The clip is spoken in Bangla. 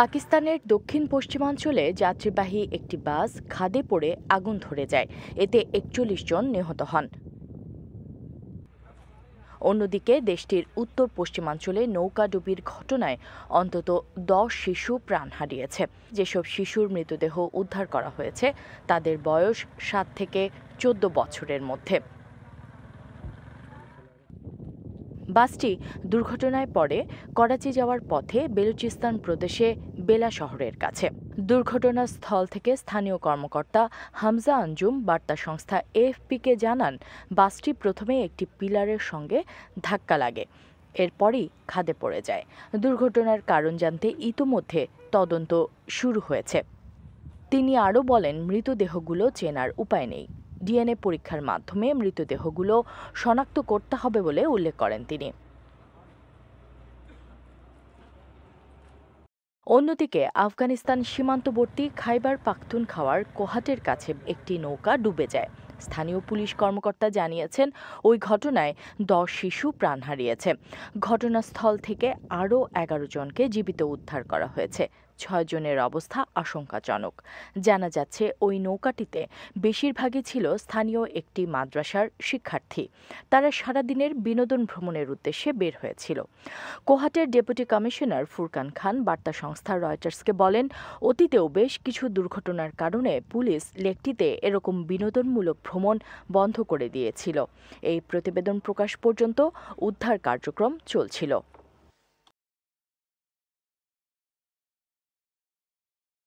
পাকিস্তানের দক্ষিণ পশ্চিমাঞ্চলে যাত্রীবাহী একটি বাস খাদে পড়ে আগুন ধরে যায় এতে একচল্লিশ জন নিহত হন অন্যদিকে দেশটির উত্তর পশ্চিমাঞ্চলে নৌকাডুবির ঘটনায় অন্তত দশ শিশু প্রাণ হারিয়েছে যেসব শিশুর মৃতদেহ উদ্ধার করা হয়েছে তাদের বয়স সাত থেকে চোদ্দ বছরের মধ্যে বাসটি দুর্ঘটনায় পড়ে করাচি যাওয়ার পথে বেলুচিস্তান প্রদেশে বেলা শহরের কাছে দুর্ঘটনাস্থল থেকে স্থানীয় কর্মকর্তা হামজা আঞ্জুম বার্তা সংস্থা এফপিকে জানান বাসটি প্রথমে একটি পিলারের সঙ্গে ধাক্কা লাগে এরপরই খাদে পড়ে যায় দুর্ঘটনার কারণ জানতে ইতোমধ্যে তদন্ত শুরু হয়েছে তিনি আরও বলেন মৃতদেহগুলো চেনার উপায় নেই ডিএনএ পরীক্ষার মাধ্যমে মৃতদেহগুলো শনাক্ত করতে হবে বলে উল্লেখ করেন তিনি অন্যদিকে আফগানিস্তান সীমান্তবর্তী খাইবার খাওয়ার কোহাটের কাছে একটি নৌকা ডুবে যায় স্থানীয় পুলিশ কর্মকর্তা জানিয়েছেন ওই ঘটনায় দশ শিশু প্রাণ হারিয়েছে ঘটনাস্থল থেকে আরও এগারো জনকে জীবিত উদ্ধার করা হয়েছে ছয়জনের অবস্থা আশঙ্কাজনক জানা যাচ্ছে ওই নৌকাটিতে বেশিরভাগই ছিল স্থানীয় একটি মাদ্রাসার শিক্ষার্থী তারা সারাদিনের বিনোদন ভ্রমণের উদ্দেশ্যে বের হয়েছিল কোহাটের ডেপুটি কমিশনার ফুরকান খান বার্তা সংস্থা রয়টার্সকে বলেন অতীতেও বেশ কিছু দুর্ঘটনার কারণে পুলিশ লেকটিতে এরকম বিনোদনমূলক ভ্রমণ বন্ধ করে দিয়েছিল এই প্রতিবেদন প্রকাশ পর্যন্ত উদ্ধার কার্যক্রম চলছিল